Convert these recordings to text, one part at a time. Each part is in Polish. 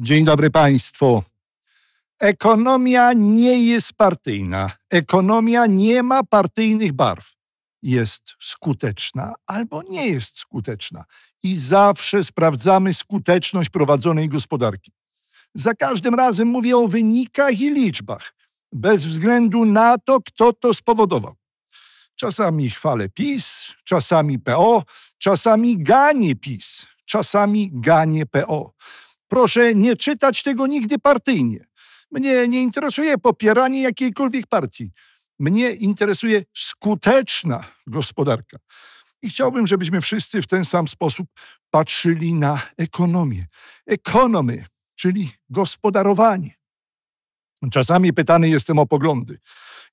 Dzień dobry Państwu. Ekonomia nie jest partyjna. Ekonomia nie ma partyjnych barw. Jest skuteczna albo nie jest skuteczna. I zawsze sprawdzamy skuteczność prowadzonej gospodarki. Za każdym razem mówię o wynikach i liczbach, bez względu na to, kto to spowodował. Czasami chwalę PiS, czasami PO, czasami ganie PiS, czasami ganie PO. Proszę nie czytać tego nigdy partyjnie. Mnie nie interesuje popieranie jakiejkolwiek partii. Mnie interesuje skuteczna gospodarka. I chciałbym, żebyśmy wszyscy w ten sam sposób patrzyli na ekonomię. Ekonomy, czyli gospodarowanie. Czasami pytany jestem o poglądy.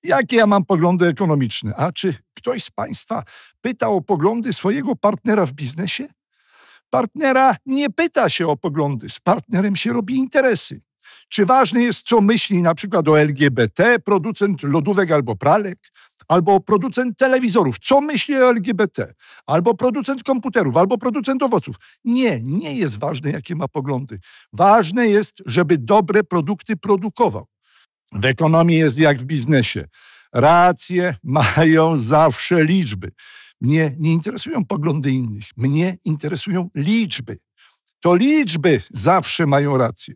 Jakie ja mam poglądy ekonomiczne? A czy ktoś z Państwa pytał o poglądy swojego partnera w biznesie? Partnera nie pyta się o poglądy, z partnerem się robi interesy. Czy ważne jest, co myśli na przykład o LGBT, producent lodówek albo pralek, albo producent telewizorów, co myśli o LGBT, albo producent komputerów, albo producent owoców. Nie, nie jest ważne, jakie ma poglądy. Ważne jest, żeby dobre produkty produkował. W ekonomii jest jak w biznesie. Racje mają zawsze liczby. Mnie nie interesują poglądy innych, mnie interesują liczby. To liczby zawsze mają rację.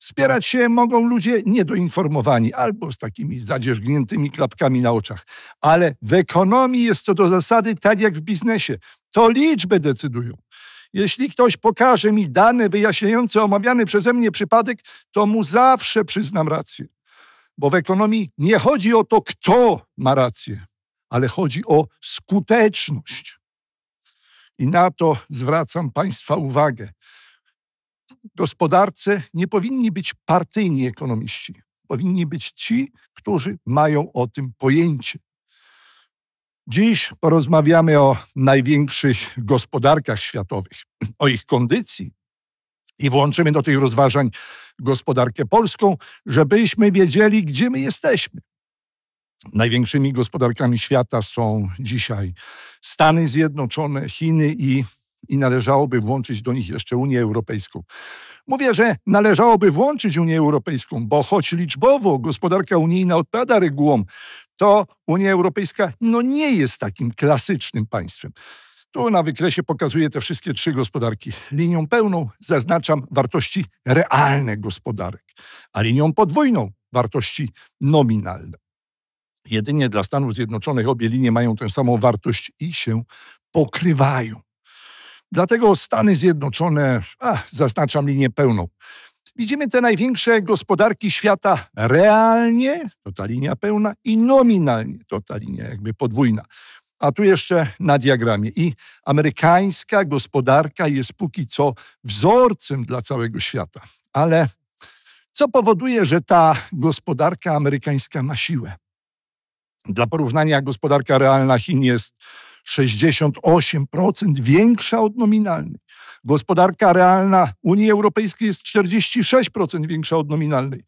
Wspierać się mogą ludzie niedoinformowani albo z takimi zadzierzgniętymi klapkami na oczach. Ale w ekonomii jest to do zasady tak jak w biznesie. To liczby decydują. Jeśli ktoś pokaże mi dane wyjaśniające omawiany przeze mnie przypadek, to mu zawsze przyznam rację. Bo w ekonomii nie chodzi o to, kto ma rację ale chodzi o skuteczność. I na to zwracam Państwa uwagę. gospodarce nie powinni być partyjni ekonomiści. Powinni być ci, którzy mają o tym pojęcie. Dziś porozmawiamy o największych gospodarkach światowych, o ich kondycji i włączymy do tych rozważań gospodarkę polską, żebyśmy wiedzieli, gdzie my jesteśmy. Największymi gospodarkami świata są dzisiaj Stany Zjednoczone, Chiny i, i należałoby włączyć do nich jeszcze Unię Europejską. Mówię, że należałoby włączyć Unię Europejską, bo choć liczbowo gospodarka unijna odpada regułom, to Unia Europejska no nie jest takim klasycznym państwem. Tu na wykresie pokazuję te wszystkie trzy gospodarki. Linią pełną zaznaczam wartości realne gospodarek, a linią podwójną wartości nominalne. Jedynie dla Stanów Zjednoczonych obie linie mają tę samą wartość i się pokrywają. Dlatego Stany Zjednoczone, a, zaznaczam linię pełną. Widzimy te największe gospodarki świata realnie, to ta linia pełna, i nominalnie, to ta linia jakby podwójna. A tu jeszcze na diagramie. I amerykańska gospodarka jest póki co wzorcem dla całego świata. Ale co powoduje, że ta gospodarka amerykańska ma siłę? Dla porównania gospodarka realna Chin jest 68% większa od nominalnej. Gospodarka realna Unii Europejskiej jest 46% większa od nominalnej.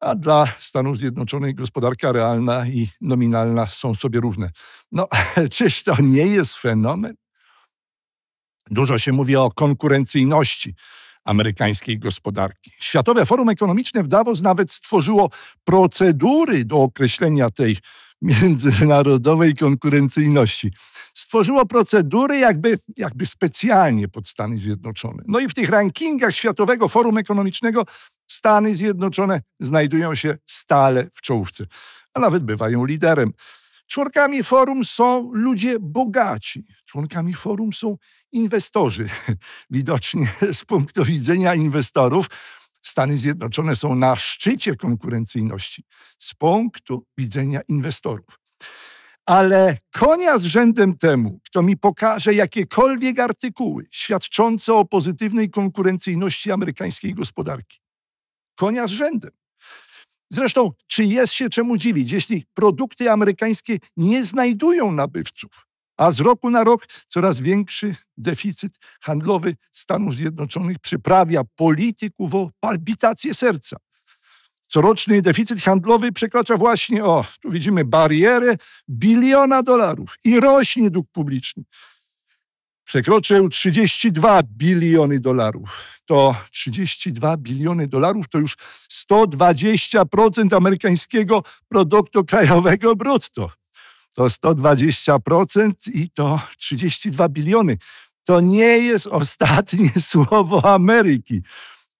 A dla Stanów Zjednoczonych gospodarka realna i nominalna są sobie różne. No, czyż to nie jest fenomen? Dużo się mówi o konkurencyjności amerykańskiej gospodarki. Światowe Forum Ekonomiczne w Davos nawet stworzyło procedury do określenia tej międzynarodowej konkurencyjności. Stworzyło procedury jakby, jakby specjalnie pod Stany Zjednoczone. No i w tych rankingach Światowego Forum Ekonomicznego Stany Zjednoczone znajdują się stale w czołówce, a nawet bywają liderem. Członkami forum są ludzie bogaci, członkami forum są inwestorzy. Widocznie z punktu widzenia inwestorów Stany Zjednoczone są na szczycie konkurencyjności z punktu widzenia inwestorów. Ale konia z rzędem temu, kto mi pokaże jakiekolwiek artykuły świadczące o pozytywnej konkurencyjności amerykańskiej gospodarki. Konia z rzędem. Zresztą, czy jest się czemu dziwić, jeśli produkty amerykańskie nie znajdują nabywców? a z roku na rok coraz większy deficyt handlowy Stanów Zjednoczonych przyprawia polityków o palpitację serca. Coroczny deficyt handlowy przekracza właśnie, o, tu widzimy barierę biliona dolarów i rośnie dług publiczny. Przekroczył 32 biliony dolarów. To 32 biliony dolarów to już 120% amerykańskiego produktu krajowego brutto to 120% i to 32 biliony. To nie jest ostatnie słowo Ameryki.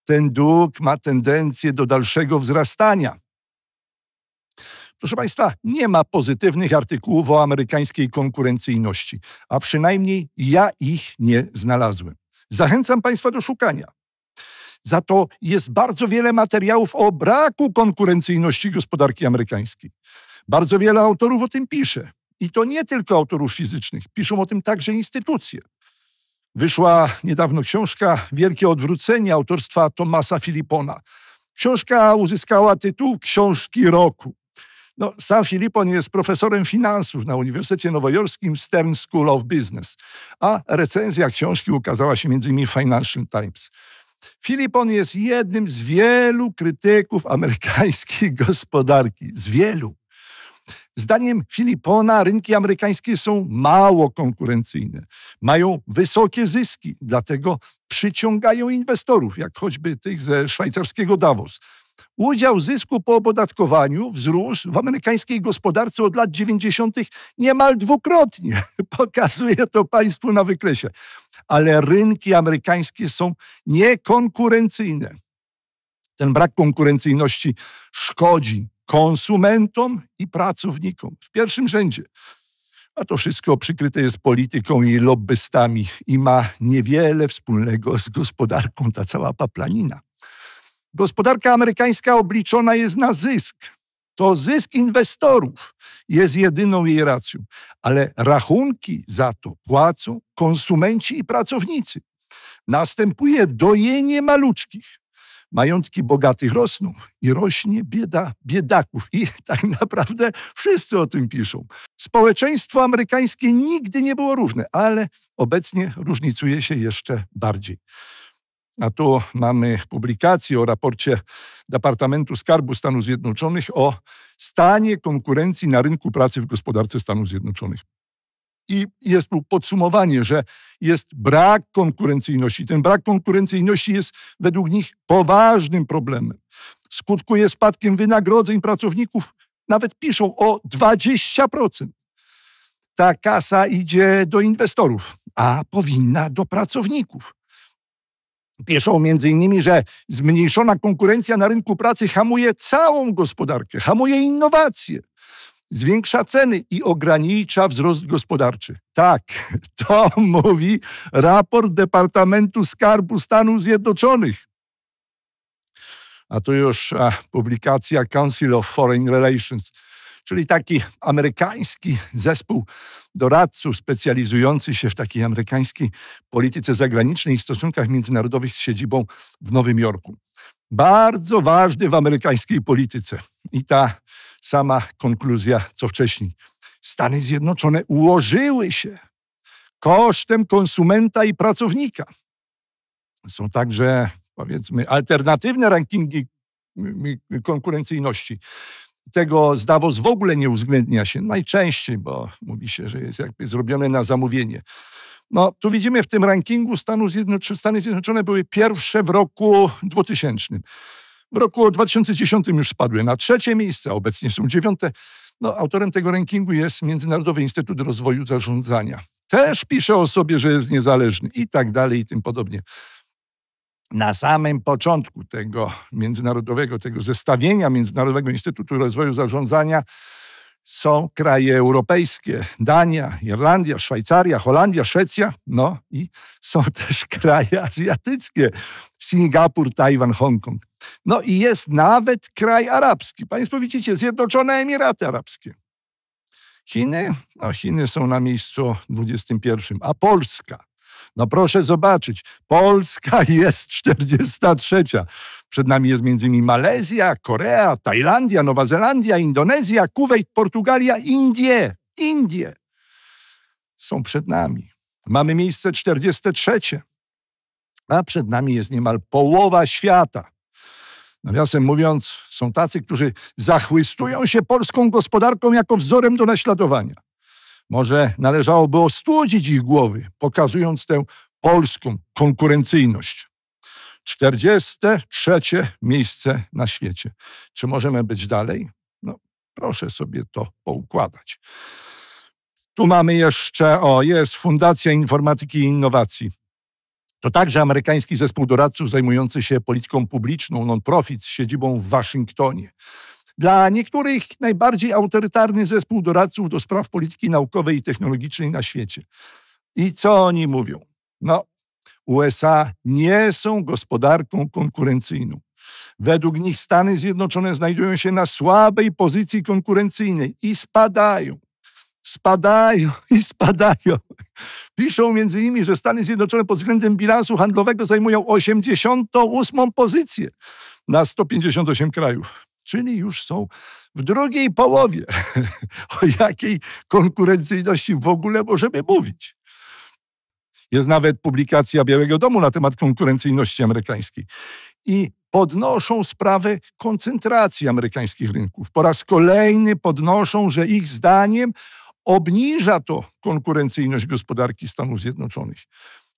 Ten dług ma tendencję do dalszego wzrastania. Proszę Państwa, nie ma pozytywnych artykułów o amerykańskiej konkurencyjności, a przynajmniej ja ich nie znalazłem. Zachęcam Państwa do szukania. Za to jest bardzo wiele materiałów o braku konkurencyjności gospodarki amerykańskiej. Bardzo wiele autorów o tym pisze. I to nie tylko autorów fizycznych, piszą o tym także instytucje. Wyszła niedawno książka Wielkie Odwrócenie autorstwa Tomasa Filipona. Książka uzyskała tytuł Książki Roku. No, sam Filipon jest profesorem finansów na Uniwersytecie Nowojorskim Stern School of Business, a recenzja książki ukazała się między innymi w Financial Times. Filipon jest jednym z wielu krytyków amerykańskiej gospodarki, z wielu. Zdaniem Filipona rynki amerykańskie są mało konkurencyjne, mają wysokie zyski, dlatego przyciągają inwestorów, jak choćby tych ze szwajcarskiego Davos. Udział zysku po opodatkowaniu wzrósł w amerykańskiej gospodarce od lat 90. niemal dwukrotnie. Pokazuję to Państwu na wykresie. Ale rynki amerykańskie są niekonkurencyjne. Ten brak konkurencyjności szkodzi konsumentom i pracownikom. W pierwszym rzędzie. A to wszystko przykryte jest polityką i lobbystami i ma niewiele wspólnego z gospodarką ta cała paplanina. Gospodarka amerykańska obliczona jest na zysk. To zysk inwestorów jest jedyną jej racją, ale rachunki za to płacą konsumenci i pracownicy. Następuje dojenie maluczkich majątki bogatych rosną i rośnie bieda biedaków. I tak naprawdę wszyscy o tym piszą. Społeczeństwo amerykańskie nigdy nie było równe, ale obecnie różnicuje się jeszcze bardziej. A tu mamy publikację o raporcie Departamentu Skarbu Stanów Zjednoczonych o stanie konkurencji na rynku pracy w gospodarce Stanów Zjednoczonych. I jest tu podsumowanie, że jest brak konkurencyjności. Ten brak konkurencyjności jest według nich poważnym problemem. Skutkuje spadkiem wynagrodzeń pracowników, nawet piszą o 20%. Ta kasa idzie do inwestorów, a powinna do pracowników. Piszą m.in., że zmniejszona konkurencja na rynku pracy hamuje całą gospodarkę, hamuje innowacje zwiększa ceny i ogranicza wzrost gospodarczy. Tak, to mówi raport Departamentu Skarbu Stanów Zjednoczonych. A to już a, publikacja Council of Foreign Relations, czyli taki amerykański zespół doradców specjalizujący się w takiej amerykańskiej polityce zagranicznej i stosunkach międzynarodowych z siedzibą w Nowym Jorku. Bardzo ważny w amerykańskiej polityce. I ta sama konkluzja co wcześniej. Stany Zjednoczone ułożyły się kosztem konsumenta i pracownika. Są także, powiedzmy, alternatywne rankingi konkurencyjności. Tego z Davos w ogóle nie uwzględnia się najczęściej, bo mówi się, że jest jakby zrobione na zamówienie. No, tu widzimy w tym rankingu Stanów Zjednoczonych, Stany Zjednoczone były pierwsze w roku 2000. W roku 2010 już spadły na trzecie miejsce, obecnie są dziewiąte. No, autorem tego rankingu jest Międzynarodowy Instytut Rozwoju Zarządzania. Też pisze o sobie, że jest niezależny i tak dalej i tym podobnie. Na samym początku tego międzynarodowego, tego zestawienia Międzynarodowego Instytutu Rozwoju Zarządzania są kraje europejskie, Dania, Irlandia, Szwajcaria, Holandia, Szwecja, no i są też kraje azjatyckie, Singapur, Tajwan, Hongkong. No i jest nawet kraj arabski. Państwo widzicie, Zjednoczone Emiraty Arabskie. Chiny? No Chiny są na miejscu 21. A Polska? No proszę zobaczyć, Polska jest 43. Przed nami jest między innymi Malezja, Korea, Tajlandia, Nowa Zelandia, Indonezja, Kuwejt, Portugalia, Indie. Indie są przed nami. Mamy miejsce 43, a przed nami jest niemal połowa świata. Nawiasem mówiąc, są tacy, którzy zachłystują się polską gospodarką jako wzorem do naśladowania. Może należałoby ostłodzić ich głowy, pokazując tę polską konkurencyjność. 43 miejsce na świecie. Czy możemy być dalej? No, proszę sobie to poukładać. Tu mamy jeszcze, o, jest Fundacja Informatyki i Innowacji. To także amerykański zespół doradców zajmujący się polityką publiczną, non-profit z siedzibą w Waszyngtonie. Dla niektórych najbardziej autorytarny zespół doradców do spraw polityki naukowej i technologicznej na świecie. I co oni mówią? No, USA nie są gospodarką konkurencyjną. Według nich Stany Zjednoczone znajdują się na słabej pozycji konkurencyjnej i spadają. Spadają i spadają. Piszą między innymi, że Stany Zjednoczone pod względem bilansu handlowego zajmują 88 pozycję na 158 krajów czyli już są w drugiej połowie. o jakiej konkurencyjności w ogóle możemy mówić? Jest nawet publikacja Białego Domu na temat konkurencyjności amerykańskiej. I podnoszą sprawę koncentracji amerykańskich rynków. Po raz kolejny podnoszą, że ich zdaniem obniża to konkurencyjność gospodarki Stanów Zjednoczonych.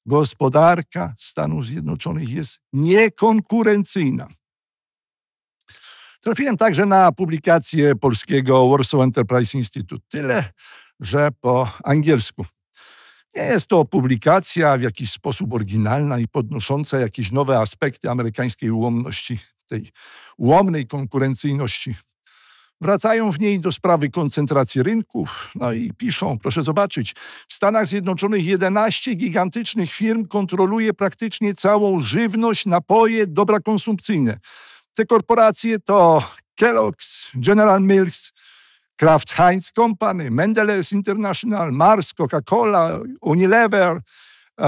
Gospodarka Stanów Zjednoczonych jest niekonkurencyjna. Trafiłem także na publikację polskiego Warsaw Enterprise Institute. Tyle, że po angielsku. Nie jest to publikacja w jakiś sposób oryginalna i podnosząca jakieś nowe aspekty amerykańskiej ułomności, tej ułomnej konkurencyjności. Wracają w niej do sprawy koncentracji rynków, no i piszą, proszę zobaczyć, w Stanach Zjednoczonych 11 gigantycznych firm kontroluje praktycznie całą żywność, napoje, dobra konsumpcyjne te korporacje to Kellogg's, General Mills, Kraft Heinz Company, Mendeles International, Mars, Coca-Cola, Unilever,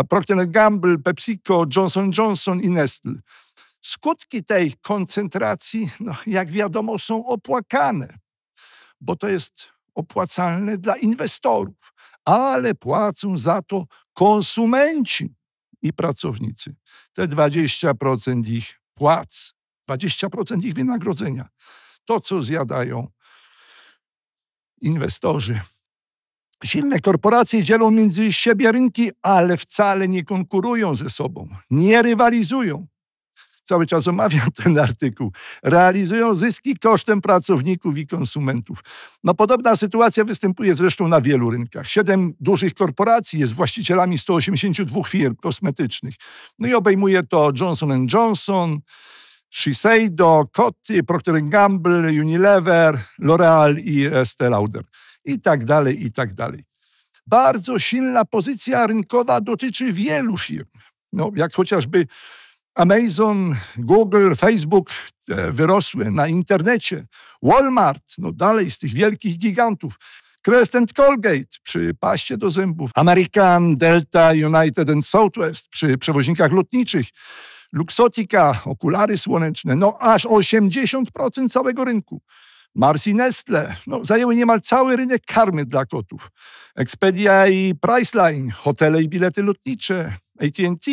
Procter Gamble, PepsiCo, Johnson Johnson i Nestle. Skutki tej koncentracji, no, jak wiadomo, są opłakane, bo to jest opłacalne dla inwestorów, ale płacą za to konsumenci i pracownicy. Te 20% ich płac. 20% ich wynagrodzenia. To, co zjadają inwestorzy. Silne korporacje dzielą między siebie rynki, ale wcale nie konkurują ze sobą, nie rywalizują. Cały czas omawiam ten artykuł. Realizują zyski kosztem pracowników i konsumentów. No, podobna sytuacja występuje zresztą na wielu rynkach. Siedem dużych korporacji jest właścicielami 182 firm kosmetycznych. No i obejmuje to Johnson Johnson, Shiseido, Coty, Procter Gamble, Unilever, L'Oreal i Estée Lauder. I tak dalej, i tak dalej. Bardzo silna pozycja rynkowa dotyczy wielu firm. No, jak chociażby Amazon, Google, Facebook e, wyrosły na internecie, Walmart, no dalej z tych wielkich gigantów. Crest Colgate przy paście do zębów, American, Delta, United and Southwest przy przewoźnikach lotniczych, Luxotica, okulary słoneczne, no aż 80% całego rynku. Mars i Nestle no, zajęły niemal cały rynek karmy dla kotów. Expedia i Priceline, hotele i bilety lotnicze, AT&T,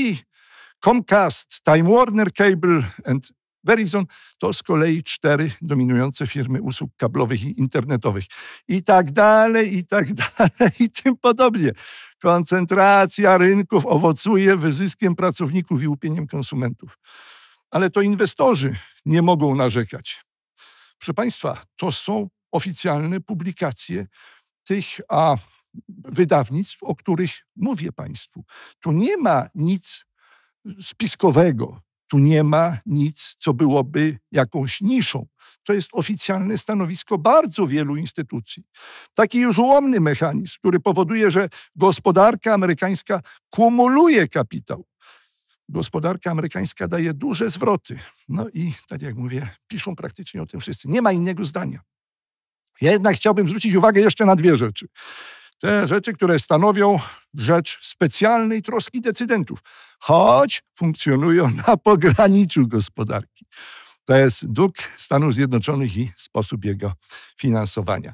Comcast, Time Warner Cable and Verizon to z kolei cztery dominujące firmy usług kablowych i internetowych. I tak dalej, i tak dalej, i tym podobnie. Koncentracja rynków owocuje wyzyskiem pracowników i łupieniem konsumentów. Ale to inwestorzy nie mogą narzekać. Proszę Państwa, to są oficjalne publikacje tych a, wydawnictw, o których mówię Państwu. Tu nie ma nic spiskowego, tu nie ma nic, co byłoby jakąś niszą. To jest oficjalne stanowisko bardzo wielu instytucji. Taki już ułomny mechanizm, który powoduje, że gospodarka amerykańska kumuluje kapitał. Gospodarka amerykańska daje duże zwroty. No i, tak jak mówię, piszą praktycznie o tym wszyscy. Nie ma innego zdania. Ja jednak chciałbym zwrócić uwagę jeszcze na dwie rzeczy. Te rzeczy, które stanowią rzecz specjalnej troski decydentów, choć funkcjonują na pograniczu gospodarki. To jest dług Stanów Zjednoczonych i sposób jego finansowania.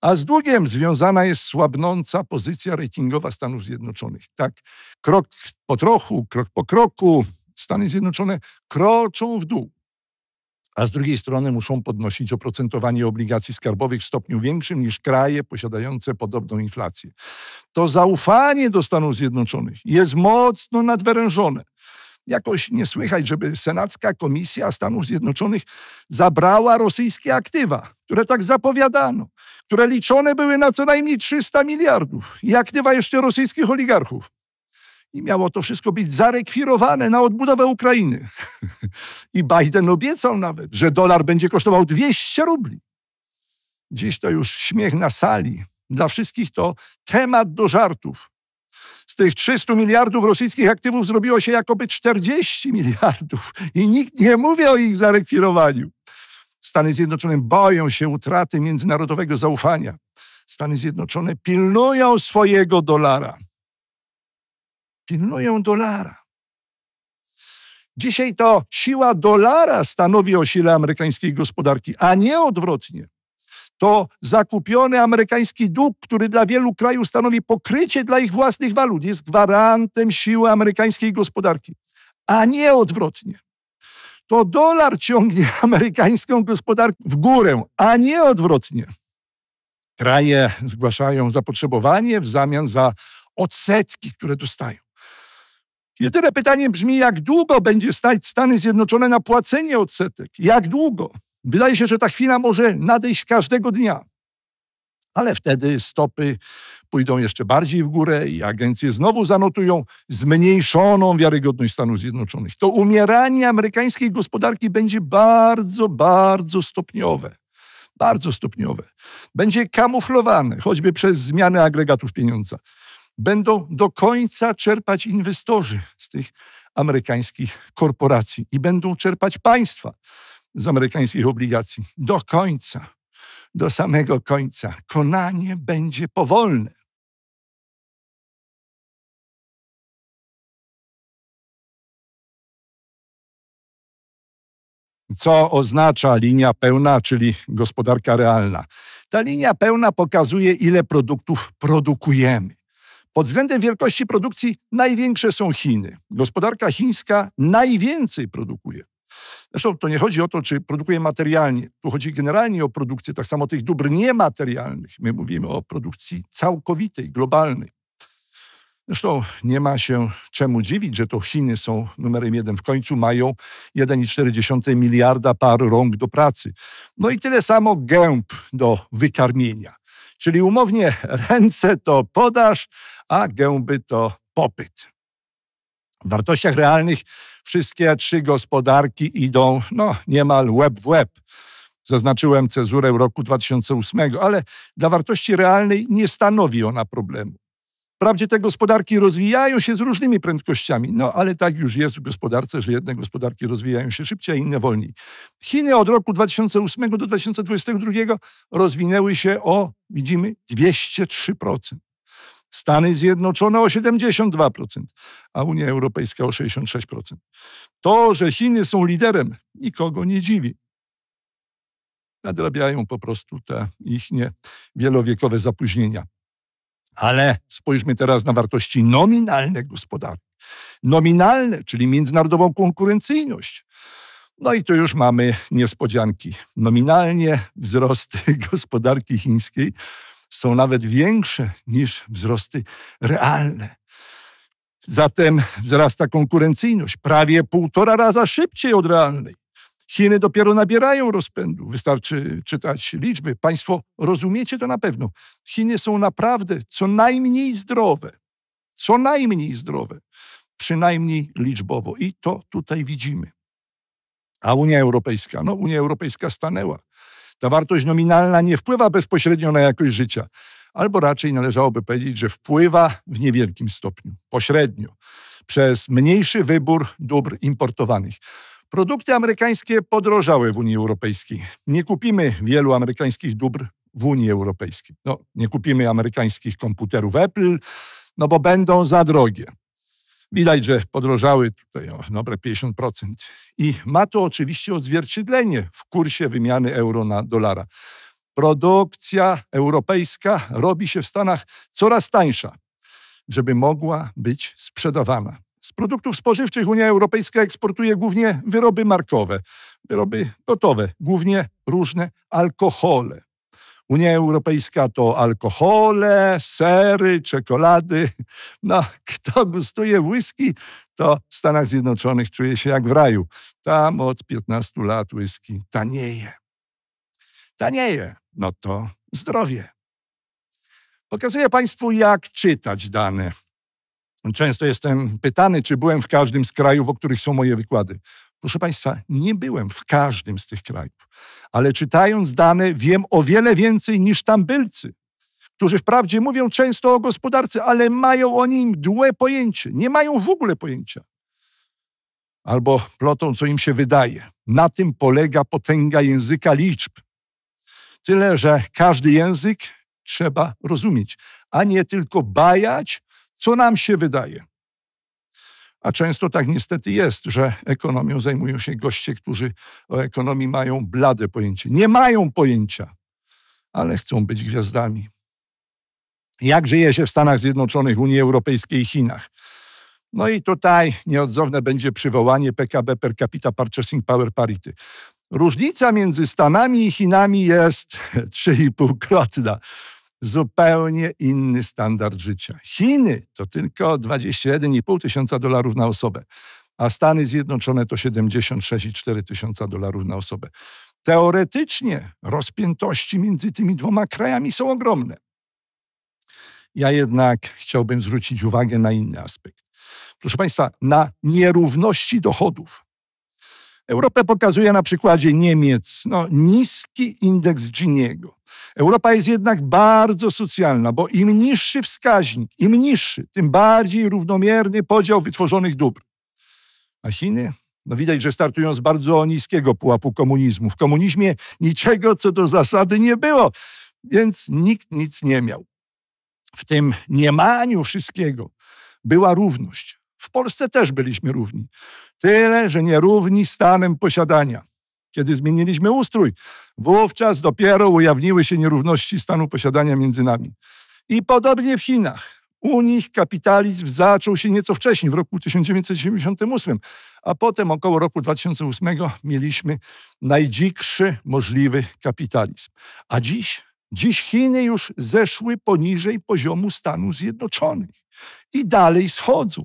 A z długiem związana jest słabnąca pozycja ratingowa Stanów Zjednoczonych. Tak, krok po trochu, krok po kroku Stany Zjednoczone kroczą w dół a z drugiej strony muszą podnosić oprocentowanie obligacji skarbowych w stopniu większym niż kraje posiadające podobną inflację. To zaufanie do Stanów Zjednoczonych jest mocno nadwyrężone. Jakoś nie słychać, żeby Senacka Komisja Stanów Zjednoczonych zabrała rosyjskie aktywa, które tak zapowiadano, które liczone były na co najmniej 300 miliardów i aktywa jeszcze rosyjskich oligarchów i miało to wszystko być zarekwirowane na odbudowę Ukrainy. I Biden obiecał nawet, że dolar będzie kosztował 200 rubli. Dziś to już śmiech na sali. Dla wszystkich to temat do żartów. Z tych 300 miliardów rosyjskich aktywów zrobiło się jakoby 40 miliardów i nikt nie mówi o ich zarekwirowaniu. Stany Zjednoczone boją się utraty międzynarodowego zaufania. Stany Zjednoczone pilnują swojego dolara pilnują dolara. Dzisiaj to siła dolara stanowi o sile amerykańskiej gospodarki, a nie odwrotnie. To zakupiony amerykański dług, który dla wielu krajów stanowi pokrycie dla ich własnych walut, jest gwarantem siły amerykańskiej gospodarki, a nie odwrotnie. To dolar ciągnie amerykańską gospodarkę w górę, a nie odwrotnie. Kraje zgłaszają zapotrzebowanie w zamian za odsetki, które dostają. Jedyne pytanie brzmi, jak długo będzie stać Stany Zjednoczone na płacenie odsetek? Jak długo? Wydaje się, że ta chwila może nadejść każdego dnia. Ale wtedy stopy pójdą jeszcze bardziej w górę i agencje znowu zanotują zmniejszoną wiarygodność Stanów Zjednoczonych. To umieranie amerykańskiej gospodarki będzie bardzo, bardzo stopniowe. Bardzo stopniowe. Będzie kamuflowane choćby przez zmiany agregatów pieniądza będą do końca czerpać inwestorzy z tych amerykańskich korporacji i będą czerpać państwa z amerykańskich obligacji do końca, do samego końca. Konanie będzie powolne. Co oznacza linia pełna, czyli gospodarka realna? Ta linia pełna pokazuje, ile produktów produkujemy pod względem wielkości produkcji największe są Chiny. Gospodarka chińska najwięcej produkuje. Zresztą to nie chodzi o to, czy produkuje materialnie. Tu chodzi generalnie o produkcję tak samo tych dóbr niematerialnych. My mówimy o produkcji całkowitej, globalnej. Zresztą nie ma się czemu dziwić, że to Chiny są numerem jeden. W końcu mają 1,4 miliarda par rąk do pracy. No i tyle samo gęb do wykarmienia. Czyli umownie ręce to podaż, a gęby to popyt. W wartościach realnych wszystkie trzy gospodarki idą no, niemal łeb w łeb. Zaznaczyłem cezurę roku 2008, ale dla wartości realnej nie stanowi ona problemu. Wprawdzie te gospodarki rozwijają się z różnymi prędkościami, no ale tak już jest w gospodarce, że jedne gospodarki rozwijają się szybciej, inne wolniej. Chiny od roku 2008 do 2022 rozwinęły się o, widzimy, 203%. Stany Zjednoczone o 72%, a Unia Europejska o 66%. To, że Chiny są liderem, nikogo nie dziwi. Nadrabiają po prostu te ich nie wielowiekowe zapóźnienia. Ale spójrzmy teraz na wartości nominalne gospodarki. Nominalne, czyli międzynarodową konkurencyjność. No i tu już mamy niespodzianki. Nominalnie wzrosty gospodarki chińskiej są nawet większe niż wzrosty realne. Zatem wzrasta konkurencyjność prawie półtora raza szybciej od realnej. Chiny dopiero nabierają rozpędu. Wystarczy czytać liczby. Państwo rozumiecie to na pewno. Chiny są naprawdę co najmniej zdrowe. Co najmniej zdrowe. Przynajmniej liczbowo. I to tutaj widzimy. A Unia Europejska? No, Unia Europejska stanęła. Ta wartość nominalna nie wpływa bezpośrednio na jakość życia, albo raczej należałoby powiedzieć, że wpływa w niewielkim stopniu, pośrednio, przez mniejszy wybór dóbr importowanych. Produkty amerykańskie podrożały w Unii Europejskiej. Nie kupimy wielu amerykańskich dóbr w Unii Europejskiej. No, nie kupimy amerykańskich komputerów Apple, no bo będą za drogie. Widać, że podrożały tutaj o dobre 50%. I ma to oczywiście odzwierciedlenie w kursie wymiany euro na dolara. Produkcja europejska robi się w Stanach coraz tańsza, żeby mogła być sprzedawana. Z produktów spożywczych Unia Europejska eksportuje głównie wyroby markowe, wyroby gotowe, głównie różne alkohole. Unia Europejska to alkohole, sery, czekolady. No, kto gustuje whisky, to w Stanach Zjednoczonych czuje się jak w raju. Tam od 15 lat whisky tanieje. Tanieje, no to zdrowie. Pokazuję Państwu, jak czytać dane. Często jestem pytany, czy byłem w każdym z krajów, o których są moje wykłady. Proszę Państwa, nie byłem w każdym z tych krajów, ale czytając dane, wiem o wiele więcej niż tambylcy, którzy wprawdzie mówią często o gospodarce, ale mają o nim dłe pojęcie, nie mają w ogóle pojęcia. Albo plotą, co im się wydaje. Na tym polega potęga języka liczb. Tyle, że każdy język trzeba rozumieć, a nie tylko bajać co nam się wydaje. A często tak niestety jest, że ekonomią zajmują się goście, którzy o ekonomii mają blade pojęcie. Nie mają pojęcia, ale chcą być gwiazdami. Jak żyje się w Stanach Zjednoczonych, Unii Europejskiej i Chinach? No i tutaj nieodzowne będzie przywołanie PKB per capita purchasing power parity. Różnica między Stanami i Chinami jest 3,5-krotna. zupełnie inny standard życia. Chiny to tylko 21,5 tysiąca dolarów na osobę, a Stany Zjednoczone to 76,4 tysiąca dolarów na osobę. Teoretycznie rozpiętości między tymi dwoma krajami są ogromne. Ja jednak chciałbym zwrócić uwagę na inny aspekt. Proszę Państwa, na nierówności dochodów. Europę pokazuje na przykładzie Niemiec no, niski indeks Giniego. Europa jest jednak bardzo socjalna, bo im niższy wskaźnik, im niższy, tym bardziej równomierny podział wytworzonych dóbr. A Chiny? No widać, że startują z bardzo niskiego pułapu komunizmu. W komunizmie niczego co do zasady nie było, więc nikt nic nie miał. W tym niemaniu wszystkiego była równość. W Polsce też byliśmy równi. Tyle, że nierówni stanem posiadania kiedy zmieniliśmy ustrój. Wówczas dopiero ujawniły się nierówności stanu posiadania między nami. I podobnie w Chinach. U nich kapitalizm zaczął się nieco wcześniej, w roku 1978, a potem około roku 2008 mieliśmy najdzikszy możliwy kapitalizm. A dziś? Dziś Chiny już zeszły poniżej poziomu Stanów Zjednoczonych i dalej schodzą.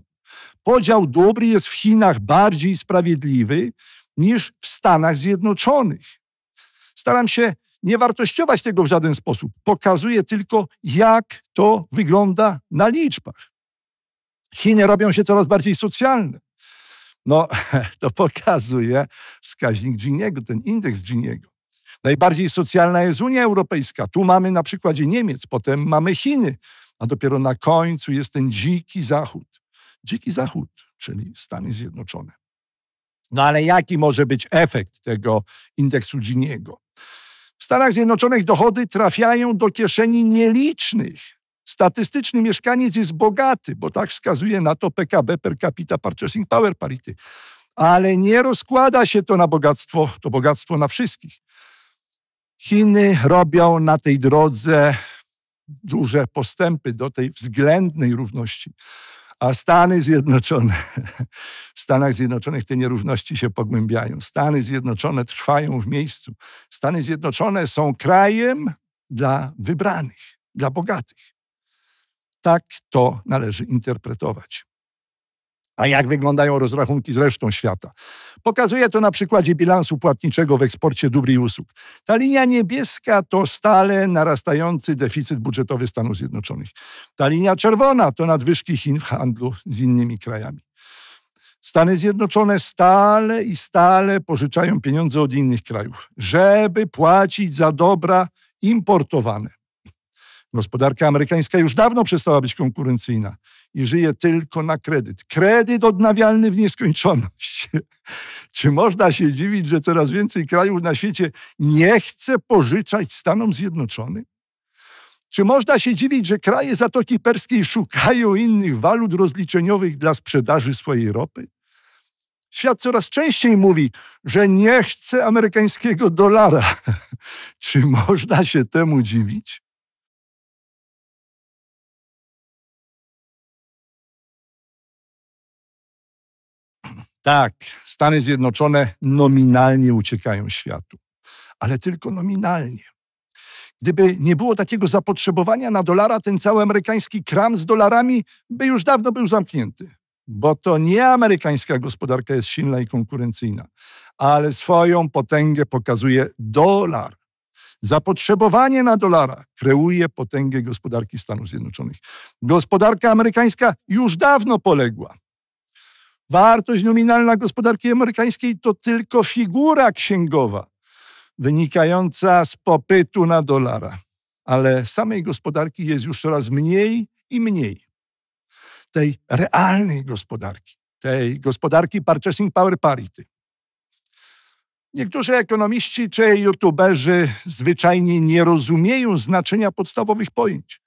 Podział dóbr jest w Chinach bardziej sprawiedliwy, niż w Stanach Zjednoczonych. Staram się nie wartościować tego w żaden sposób. Pokazuję tylko, jak to wygląda na liczbach. Chiny robią się coraz bardziej socjalne. No, to pokazuje wskaźnik Giniego, ten indeks Giniego. Najbardziej socjalna jest Unia Europejska. Tu mamy na przykładzie Niemiec, potem mamy Chiny, a dopiero na końcu jest ten dziki Zachód. Dziki Zachód, czyli Stany Zjednoczone. No ale jaki może być efekt tego indeksu Giniego? W Stanach Zjednoczonych dochody trafiają do kieszeni nielicznych. Statystyczny mieszkaniec jest bogaty, bo tak wskazuje na to PKB per capita purchasing power parity. Ale nie rozkłada się to na bogactwo, to bogactwo na wszystkich. Chiny robią na tej drodze duże postępy do tej względnej równości. A Stany Zjednoczone, w Stanach Zjednoczonych te nierówności się pogłębiają. Stany Zjednoczone trwają w miejscu. Stany Zjednoczone są krajem dla wybranych, dla bogatych. Tak to należy interpretować a jak wyglądają rozrachunki z resztą świata. Pokazuje to na przykładzie bilansu płatniczego w eksporcie dóbr i usług. Ta linia niebieska to stale narastający deficyt budżetowy Stanów Zjednoczonych. Ta linia czerwona to nadwyżki Chin w handlu z innymi krajami. Stany Zjednoczone stale i stale pożyczają pieniądze od innych krajów, żeby płacić za dobra importowane. Gospodarka amerykańska już dawno przestała być konkurencyjna i żyje tylko na kredyt. Kredyt odnawialny w nieskończoność. Czy można się dziwić, że coraz więcej krajów na świecie nie chce pożyczać Stanom Zjednoczonym? Czy można się dziwić, że kraje Zatoki Perskiej szukają innych walut rozliczeniowych dla sprzedaży swojej ropy? Świat coraz częściej mówi, że nie chce amerykańskiego dolara. Czy można się temu dziwić? Tak, Stany Zjednoczone nominalnie uciekają światu, ale tylko nominalnie. Gdyby nie było takiego zapotrzebowania na dolara, ten cały amerykański kram z dolarami by już dawno był zamknięty. Bo to nie amerykańska gospodarka jest silna i konkurencyjna, ale swoją potęgę pokazuje dolar. Zapotrzebowanie na dolara kreuje potęgę gospodarki Stanów Zjednoczonych. Gospodarka amerykańska już dawno poległa. Wartość nominalna gospodarki amerykańskiej to tylko figura księgowa wynikająca z popytu na dolara, ale samej gospodarki jest już coraz mniej i mniej. Tej realnej gospodarki, tej gospodarki purchasing power parity. Niektórzy ekonomiści czy youtuberzy zwyczajnie nie rozumieją znaczenia podstawowych pojęć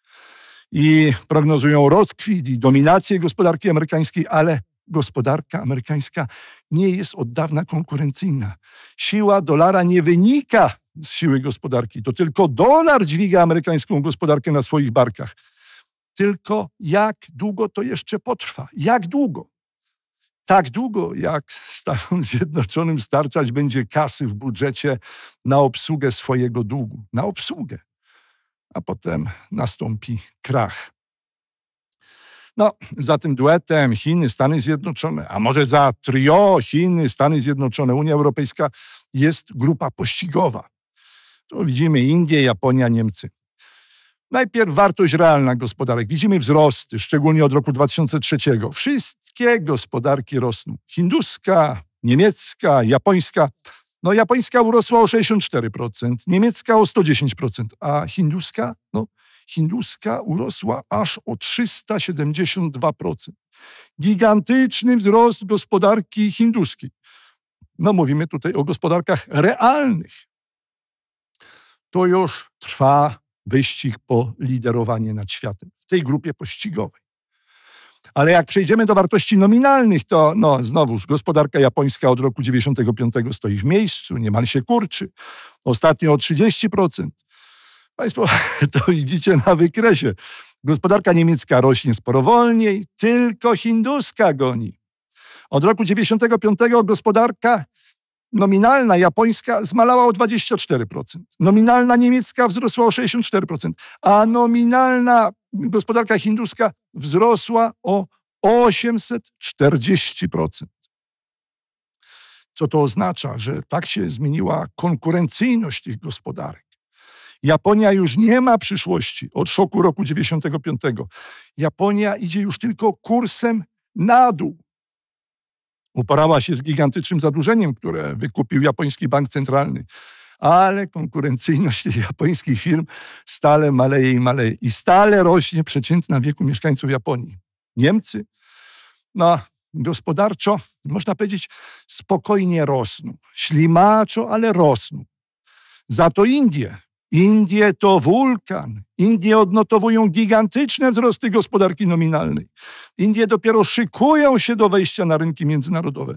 i prognozują rozkwit i dominację gospodarki amerykańskiej, ale gospodarka amerykańska nie jest od dawna konkurencyjna. Siła dolara nie wynika z siły gospodarki, to tylko dolar dźwiga amerykańską gospodarkę na swoich barkach. Tylko jak długo to jeszcze potrwa? Jak długo? Tak długo, jak Stanom Zjednoczonym starczać będzie kasy w budżecie na obsługę swojego długu, na obsługę. A potem nastąpi krach no, za tym duetem Chiny, Stany Zjednoczone, a może za trio Chiny, Stany Zjednoczone, Unia Europejska jest grupa pościgowa. Tu widzimy Indie, Japonia, Niemcy. Najpierw wartość realna gospodarek. Widzimy wzrosty, szczególnie od roku 2003. Wszystkie gospodarki rosną. Hinduska, niemiecka, japońska. No japońska urosła o 64%, niemiecka o 110%, a hinduska no, hinduska urosła aż o 372%. Gigantyczny wzrost gospodarki hinduskiej. No mówimy tutaj o gospodarkach realnych. To już trwa wyścig po liderowanie nad światem w tej grupie pościgowej. Ale jak przejdziemy do wartości nominalnych, to no, znowuż gospodarka japońska od roku 95 stoi w miejscu, niemal się kurczy. Ostatnio o 30%. Państwo to widzicie na wykresie. Gospodarka niemiecka rośnie sporo wolniej, tylko hinduska goni. Od roku 95 gospodarka nominalna japońska zmalała o 24%, nominalna niemiecka wzrosła o 64%, a nominalna gospodarka hinduska wzrosła o 840%. Co to oznacza, że tak się zmieniła konkurencyjność tych gospodarek. Japonia już nie ma przyszłości od szoku roku 95. Japonia idzie już tylko kursem na dół. Uporała się z gigantycznym zadłużeniem, które wykupił japoński bank centralny. Ale konkurencyjność japońskich firm stale maleje i maleje. I stale rośnie przeciętna wieku mieszkańców Japonii. Niemcy, no, gospodarczo, można powiedzieć, spokojnie rosną. Ślimaczo, ale rosną. Za to Indie Indie to wulkan. Indie odnotowują gigantyczne wzrosty gospodarki nominalnej. Indie dopiero szykują się do wejścia na rynki międzynarodowe.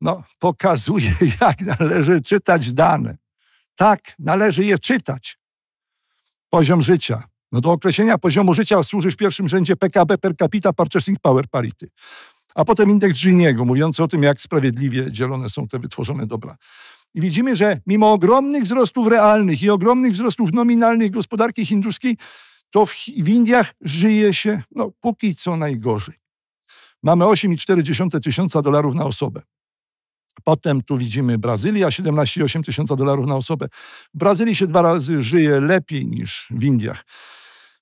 No, pokazuje, jak należy czytać dane. Tak, należy je czytać. Poziom życia. No do określenia poziomu życia służy w pierwszym rzędzie PKB per capita purchasing power parity. A potem indeks Giniego, mówiący o tym, jak sprawiedliwie dzielone są te wytworzone dobra. I widzimy, że mimo ogromnych wzrostów realnych i ogromnych wzrostów nominalnych gospodarki hinduskiej, to w, w Indiach żyje się no, póki co najgorzej. Mamy 8,4 tysiąca dolarów na osobę. Potem tu widzimy Brazylia, 17,8 tysiąca dolarów na osobę. W Brazylii się dwa razy żyje lepiej niż w Indiach.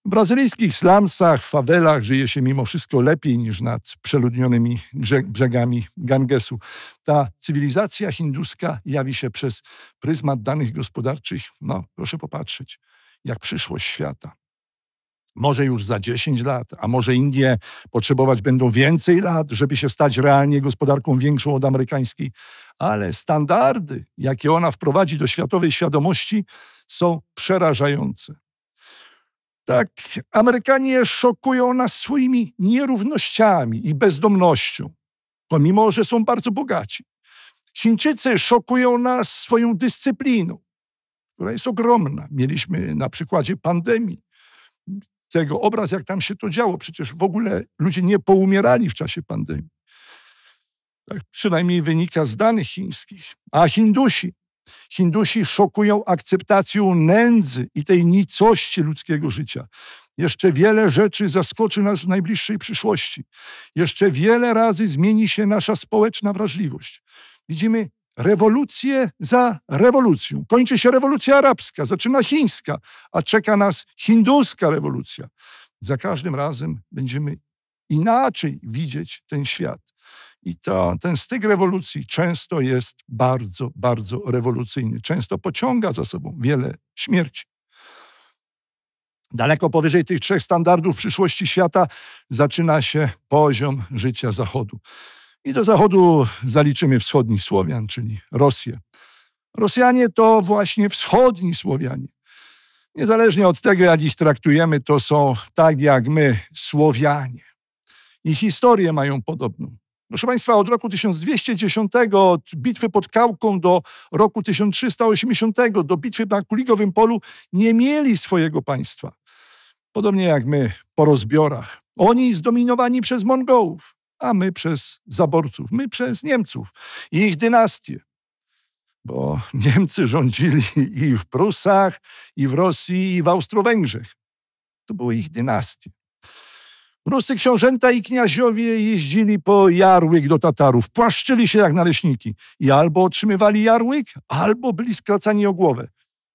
W brazylijskich slumsach, fawelach żyje się mimo wszystko lepiej niż nad przeludnionymi brzegami Gangesu. Ta cywilizacja hinduska jawi się przez pryzmat danych gospodarczych. No, proszę popatrzeć, jak przyszłość świata. Może już za 10 lat, a może Indie potrzebować będą więcej lat, żeby się stać realnie gospodarką większą od amerykańskiej, ale standardy, jakie ona wprowadzi do światowej świadomości, są przerażające. Tak, Amerykanie szokują nas swoimi nierównościami i bezdomnością, pomimo że są bardzo bogaci. Chińczycy szokują nas swoją dyscypliną, która jest ogromna. Mieliśmy na przykładzie pandemii tego obraz, jak tam się to działo. Przecież w ogóle ludzie nie poumierali w czasie pandemii. Tak przynajmniej wynika z danych chińskich. A Hindusi Hindusi szokują akceptacją nędzy i tej nicości ludzkiego życia. Jeszcze wiele rzeczy zaskoczy nas w najbliższej przyszłości. Jeszcze wiele razy zmieni się nasza społeczna wrażliwość. Widzimy rewolucję za rewolucją. Kończy się rewolucja arabska, zaczyna chińska, a czeka nas hinduska rewolucja. Za każdym razem będziemy inaczej widzieć ten świat. I to ten styk rewolucji często jest bardzo, bardzo rewolucyjny. Często pociąga za sobą wiele śmierci. Daleko powyżej tych trzech standardów przyszłości świata zaczyna się poziom życia Zachodu. I do Zachodu zaliczymy wschodnich Słowian, czyli Rosję. Rosjanie to właśnie wschodni Słowianie. Niezależnie od tego, jak ich traktujemy, to są tak jak my Słowianie. I historię mają podobną. Proszę Państwa, od roku 1210, od bitwy pod Kałką do roku 1380, do bitwy na Kuligowym Polu, nie mieli swojego państwa. Podobnie jak my po rozbiorach. Oni zdominowani przez Mongołów, a my przez zaborców, my przez Niemców i ich dynastie. Bo Niemcy rządzili i w Prusach, i w Rosji, i w Austro-Węgrzech. To były ich dynastie. Ruscy książęta i kniaziowie jeździli po jarłyk do Tatarów, płaszczyli się jak naleśniki i albo otrzymywali jarłyk, albo byli skracani o głowę.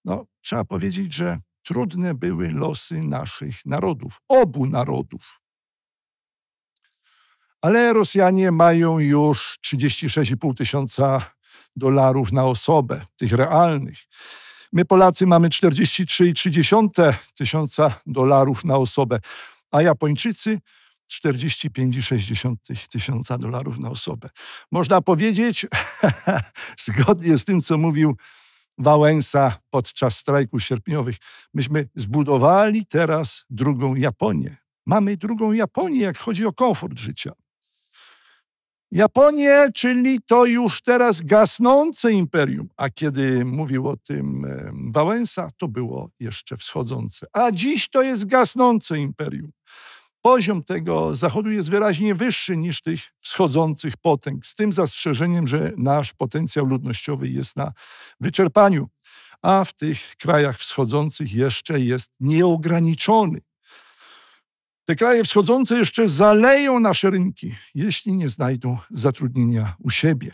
No, trzeba powiedzieć, że trudne były losy naszych narodów, obu narodów. Ale Rosjanie mają już 36,5 tysiąca dolarów na osobę, tych realnych. My Polacy mamy 43,3 tysiąca dolarów na osobę a Japończycy 45 60 tysiąca dolarów na osobę. Można powiedzieć, zgodnie z tym, co mówił Wałęsa podczas strajków sierpniowych, myśmy zbudowali teraz drugą Japonię. Mamy drugą Japonię, jak chodzi o komfort życia. Japonię, czyli to już teraz gasnące imperium. A kiedy mówił o tym e, Wałęsa, to było jeszcze wschodzące. A dziś to jest gasnące imperium. Poziom tego zachodu jest wyraźnie wyższy niż tych wschodzących potęg, z tym zastrzeżeniem, że nasz potencjał ludnościowy jest na wyczerpaniu, a w tych krajach wschodzących jeszcze jest nieograniczony. Te kraje wschodzące jeszcze zaleją nasze rynki, jeśli nie znajdą zatrudnienia u siebie.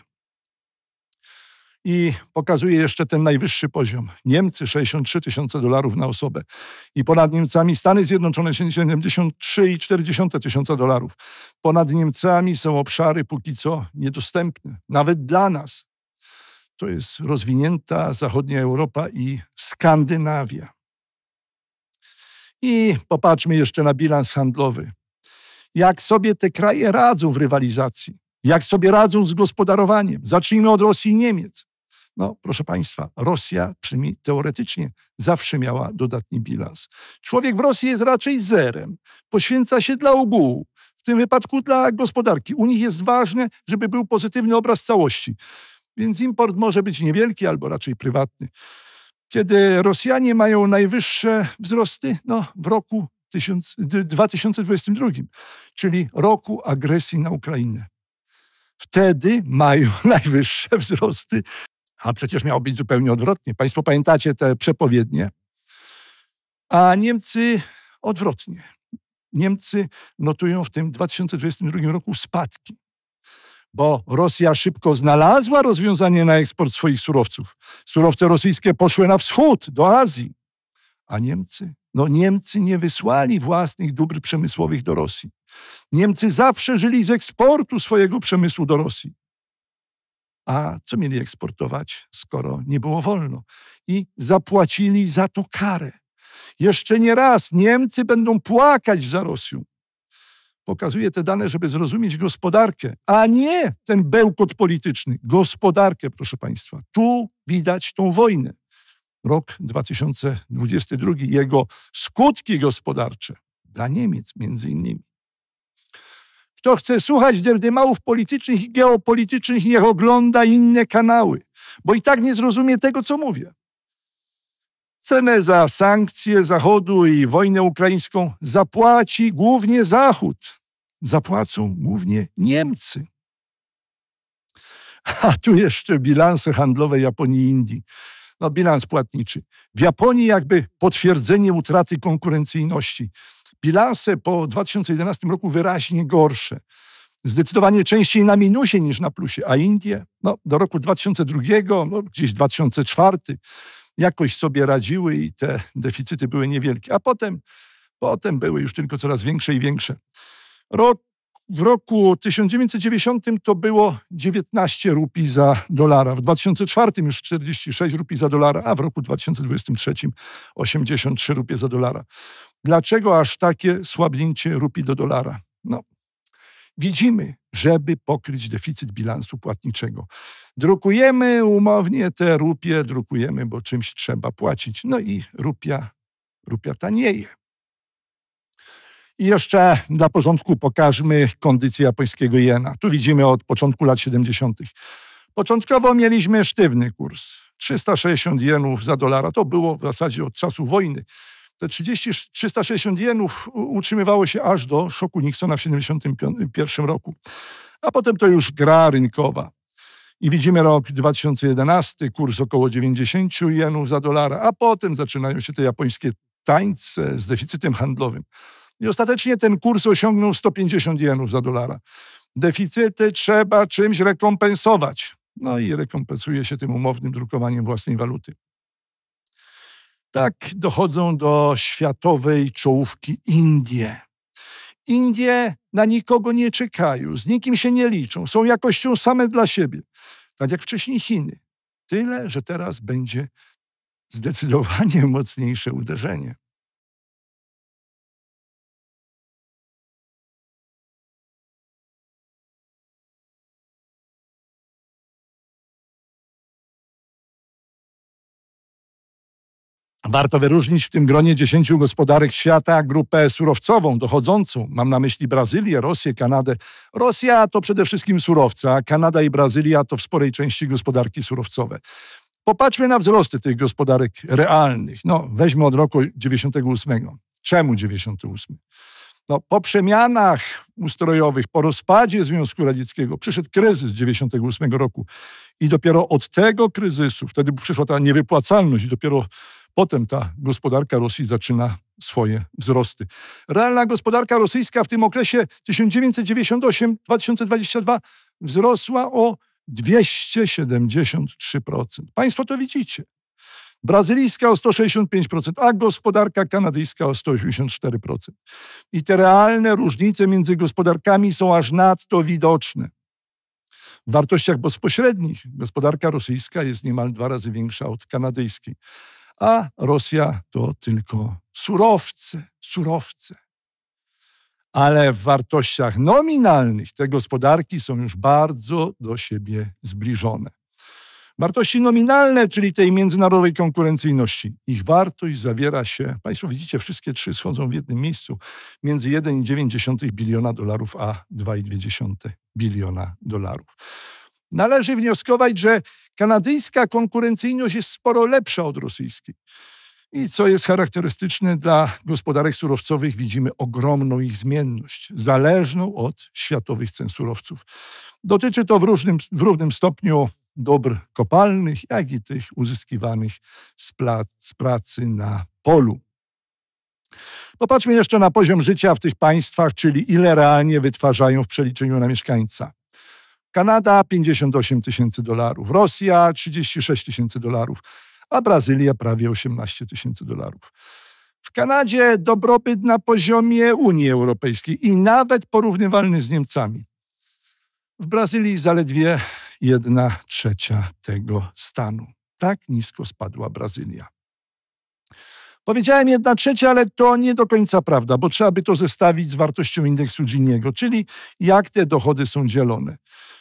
I pokazuje jeszcze ten najwyższy poziom. Niemcy 63 tysiące dolarów na osobę i ponad Niemcami Stany Zjednoczone 73,4 tysiąca dolarów. Ponad Niemcami są obszary póki co niedostępne, nawet dla nas. To jest rozwinięta zachodnia Europa i Skandynawia. I popatrzmy jeszcze na bilans handlowy. Jak sobie te kraje radzą w rywalizacji? Jak sobie radzą z gospodarowaniem? Zacznijmy od Rosji i Niemiec. No, proszę Państwa, Rosja, przynajmniej teoretycznie, zawsze miała dodatni bilans. Człowiek w Rosji jest raczej zerem. Poświęca się dla ogółu, w tym wypadku dla gospodarki. U nich jest ważne, żeby był pozytywny obraz całości. Więc import może być niewielki albo raczej prywatny kiedy Rosjanie mają najwyższe wzrosty no, w roku 2022, czyli roku agresji na Ukrainę. Wtedy mają najwyższe wzrosty, a przecież miało być zupełnie odwrotnie. Państwo pamiętacie te przepowiednie. A Niemcy odwrotnie. Niemcy notują w tym 2022 roku spadki bo Rosja szybko znalazła rozwiązanie na eksport swoich surowców. Surowce rosyjskie poszły na wschód, do Azji. A Niemcy? No Niemcy nie wysłali własnych dóbr przemysłowych do Rosji. Niemcy zawsze żyli z eksportu swojego przemysłu do Rosji. A co mieli eksportować, skoro nie było wolno? I zapłacili za to karę. Jeszcze nie raz Niemcy będą płakać za Rosją. Pokazuje te dane, żeby zrozumieć gospodarkę, a nie ten bełkot polityczny. Gospodarkę, proszę Państwa. Tu widać tą wojnę. Rok 2022, jego skutki gospodarcze dla Niemiec między innymi. Kto chce słuchać derdymałów politycznych i geopolitycznych, niech ogląda inne kanały, bo i tak nie zrozumie tego, co mówię. Cenę za sankcje Zachodu i wojnę ukraińską zapłaci głównie Zachód. Zapłacą głównie Niemcy. A tu jeszcze bilanse handlowe Japonii i Indii. No, bilans płatniczy. W Japonii jakby potwierdzenie utraty konkurencyjności. Bilanse po 2011 roku wyraźnie gorsze. Zdecydowanie częściej na minusie niż na plusie, a Indie no, do roku 2002, no, gdzieś 2004 jakoś sobie radziły i te deficyty były niewielkie. A potem, potem były już tylko coraz większe i większe. Rok, w roku 1990 to było 19 rupi za dolara, w 2004 już 46 rupi za dolara, a w roku 2023 83 rupie za dolara. Dlaczego aż takie słabnięcie rupi do dolara? No, widzimy, żeby pokryć deficyt bilansu płatniczego. Drukujemy umownie te rupie, drukujemy, bo czymś trzeba płacić. No i rupia, rupia tanieje. I jeszcze dla porządku pokażmy kondycję japońskiego jena. Tu widzimy od początku lat 70. Początkowo mieliśmy sztywny kurs. 360 jenów za dolara. To było w zasadzie od czasu wojny. Te 30, 360 jenów utrzymywało się aż do szoku Nixona w 1971 roku. A potem to już gra rynkowa. I widzimy rok 2011, kurs około 90 jenów za dolara, a potem zaczynają się te japońskie tańce z deficytem handlowym. I ostatecznie ten kurs osiągnął 150 jenów za dolara. Deficyty trzeba czymś rekompensować. No i rekompensuje się tym umownym drukowaniem własnej waluty. Tak dochodzą do światowej czołówki Indie. Indie na nikogo nie czekają, z nikim się nie liczą, są jakością same dla siebie. Tak jak wcześniej Chiny. Tyle, że teraz będzie zdecydowanie mocniejsze uderzenie. Warto wyróżnić w tym gronie dziesięciu gospodarek świata grupę surowcową dochodzącą. Mam na myśli Brazylię, Rosję, Kanadę. Rosja to przede wszystkim surowca, a Kanada i Brazylia to w sporej części gospodarki surowcowe. Popatrzmy na wzrosty tych gospodarek realnych. No, weźmy od roku 98. Czemu 98? No, po przemianach ustrojowych, po rozpadzie Związku Radzieckiego przyszedł kryzys 98 roku i dopiero od tego kryzysu, wtedy przyszła ta niewypłacalność i dopiero Potem ta gospodarka Rosji zaczyna swoje wzrosty. Realna gospodarka rosyjska w tym okresie 1998-2022 wzrosła o 273%. Państwo to widzicie. Brazylijska o 165%, a gospodarka kanadyjska o 184%. I te realne różnice między gospodarkami są aż nadto widoczne. W wartościach bezpośrednich gospodarka rosyjska jest niemal dwa razy większa od kanadyjskiej a Rosja to tylko surowce, surowce. Ale w wartościach nominalnych te gospodarki są już bardzo do siebie zbliżone. Wartości nominalne, czyli tej międzynarodowej konkurencyjności. Ich wartość zawiera się, Państwo widzicie, wszystkie trzy schodzą w jednym miejscu, między 1,9 biliona dolarów a 2,2 biliona dolarów należy wnioskować, że kanadyjska konkurencyjność jest sporo lepsza od rosyjskiej. I co jest charakterystyczne dla gospodarek surowcowych, widzimy ogromną ich zmienność, zależną od światowych cen surowców. Dotyczy to w, różnym, w równym stopniu dobr kopalnych, jak i tych uzyskiwanych z, plac, z pracy na polu. Popatrzmy jeszcze na poziom życia w tych państwach, czyli ile realnie wytwarzają w przeliczeniu na mieszkańca. Kanada 58 tysięcy dolarów, Rosja 36 tysięcy dolarów, a Brazylia prawie 18 tysięcy dolarów. W Kanadzie dobrobyt na poziomie Unii Europejskiej i nawet porównywalny z Niemcami. W Brazylii zaledwie 1 trzecia tego stanu. Tak nisko spadła Brazylia. Powiedziałem 1 trzecia, ale to nie do końca prawda, bo trzeba by to zestawić z wartością indeksu Giniego, czyli jak te dochody są dzielone.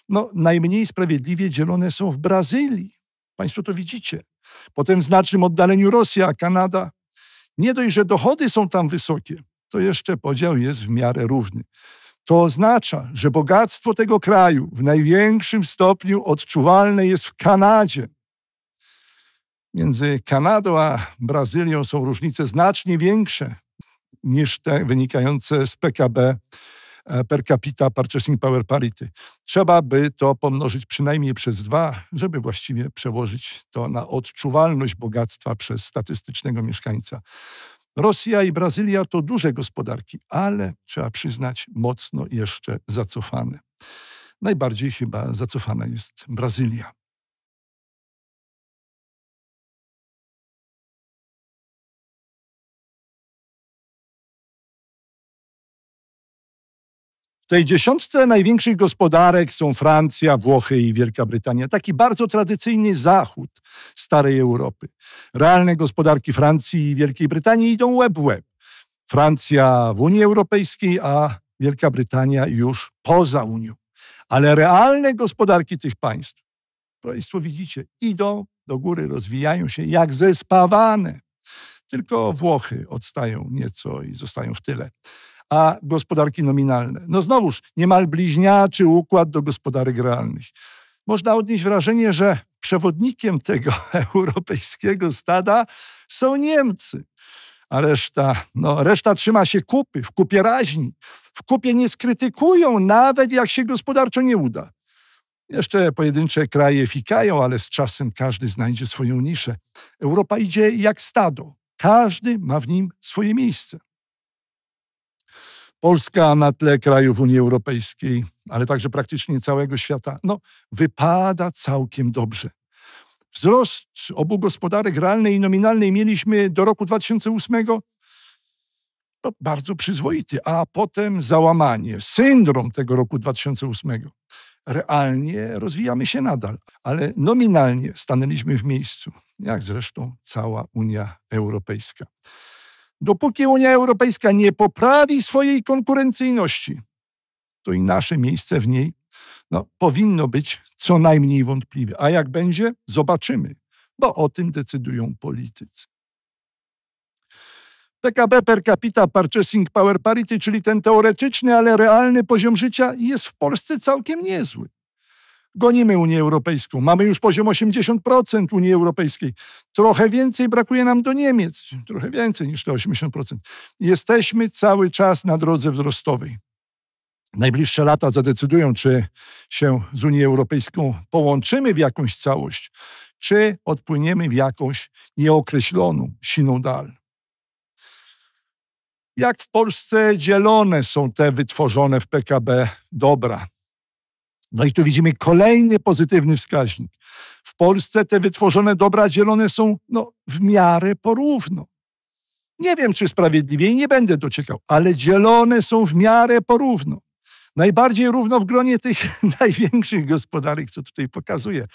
No, najmniej sprawiedliwie dzielone są w Brazylii. Państwo to widzicie. Potem w znacznym oddaleniu Rosja, Kanada. Nie dość, że dochody są tam wysokie, to jeszcze podział jest w miarę równy. To oznacza, że bogactwo tego kraju w największym stopniu odczuwalne jest w Kanadzie. Między Kanadą a Brazylią są różnice znacznie większe niż te wynikające z PKB E, per capita purchasing power parity. Trzeba by to pomnożyć przynajmniej przez dwa, żeby właściwie przełożyć to na odczuwalność bogactwa przez statystycznego mieszkańca. Rosja i Brazylia to duże gospodarki, ale trzeba przyznać, mocno jeszcze zacofane. Najbardziej chyba zacofana jest Brazylia. W tej dziesiątce największych gospodarek są Francja, Włochy i Wielka Brytania. Taki bardzo tradycyjny zachód starej Europy. Realne gospodarki Francji i Wielkiej Brytanii idą łeb w łeb. Francja w Unii Europejskiej, a Wielka Brytania już poza Unią. Ale realne gospodarki tych państw, państwo widzicie, idą do góry, rozwijają się jak zespawane. Tylko Włochy odstają nieco i zostają w tyle a gospodarki nominalne. No znowuż, niemal bliźniaczy układ do gospodarek realnych. Można odnieść wrażenie, że przewodnikiem tego europejskiego stada są Niemcy. A reszta, no, reszta trzyma się kupy, w kupie raźni. W kupie nie skrytykują, nawet jak się gospodarczo nie uda. Jeszcze pojedyncze kraje fikają, ale z czasem każdy znajdzie swoją niszę. Europa idzie jak stado. Każdy ma w nim swoje miejsce. Polska na tle krajów Unii Europejskiej, ale także praktycznie całego świata, no, wypada całkiem dobrze. Wzrost obu gospodarek realnej i nominalnej mieliśmy do roku 2008 no, bardzo przyzwoity, a potem załamanie, syndrom tego roku 2008. Realnie rozwijamy się nadal, ale nominalnie stanęliśmy w miejscu, jak zresztą cała Unia Europejska. Dopóki Unia Europejska nie poprawi swojej konkurencyjności, to i nasze miejsce w niej no, powinno być co najmniej wątpliwe. A jak będzie, zobaczymy, bo o tym decydują politycy. PKB per capita purchasing power parity, czyli ten teoretyczny, ale realny poziom życia jest w Polsce całkiem niezły. Gonimy Unię Europejską. Mamy już poziom 80% Unii Europejskiej. Trochę więcej brakuje nam do Niemiec, trochę więcej niż te 80%. Jesteśmy cały czas na drodze wzrostowej. Najbliższe lata zadecydują, czy się z Unią Europejską połączymy w jakąś całość, czy odpłyniemy w jakąś nieokreśloną, siną dal. Jak w Polsce dzielone są te wytworzone w PKB dobra? No i tu widzimy kolejny pozytywny wskaźnik. W Polsce te wytworzone dobra dzielone są no, w miarę porówno. Nie wiem, czy sprawiedliwie i nie będę dociekał, ale dzielone są w miarę porówno. Najbardziej równo w gronie tych największych gospodarek, co tutaj pokazuje.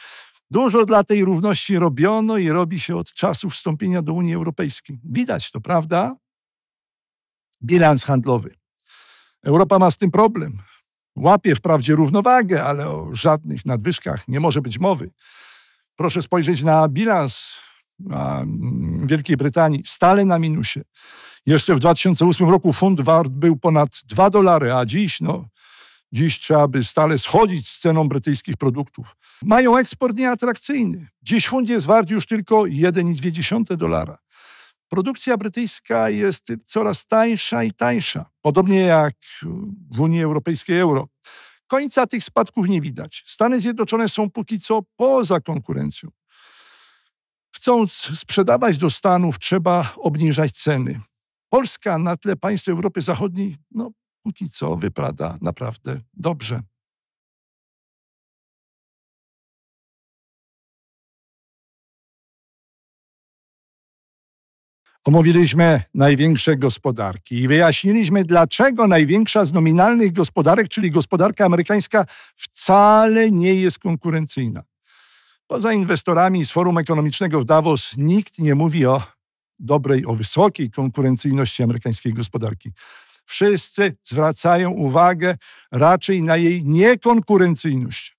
Dużo dla tej równości robiono i robi się od czasu wstąpienia do Unii Europejskiej. Widać to, prawda? Bilans handlowy. Europa ma z tym problem. Łapie wprawdzie równowagę, ale o żadnych nadwyżkach nie może być mowy. Proszę spojrzeć na bilans mm, Wielkiej Brytanii, stale na minusie. Jeszcze w 2008 roku funt wart był ponad 2 dolary, a dziś, no, dziś trzeba by stale schodzić z ceną brytyjskich produktów. Mają eksport nieatrakcyjny. Dziś funt jest wart już tylko 1,2 dolara. Produkcja brytyjska jest coraz tańsza i tańsza, podobnie jak w Unii Europejskiej euro. Końca tych spadków nie widać. Stany Zjednoczone są póki co poza konkurencją. Chcąc sprzedawać do Stanów, trzeba obniżać ceny. Polska na tle państw Europy Zachodniej, no póki co wypada naprawdę dobrze. Omówiliśmy największe gospodarki i wyjaśniliśmy, dlaczego największa z nominalnych gospodarek, czyli gospodarka amerykańska, wcale nie jest konkurencyjna. Poza inwestorami z Forum Ekonomicznego w Davos nikt nie mówi o dobrej, o wysokiej konkurencyjności amerykańskiej gospodarki. Wszyscy zwracają uwagę raczej na jej niekonkurencyjność,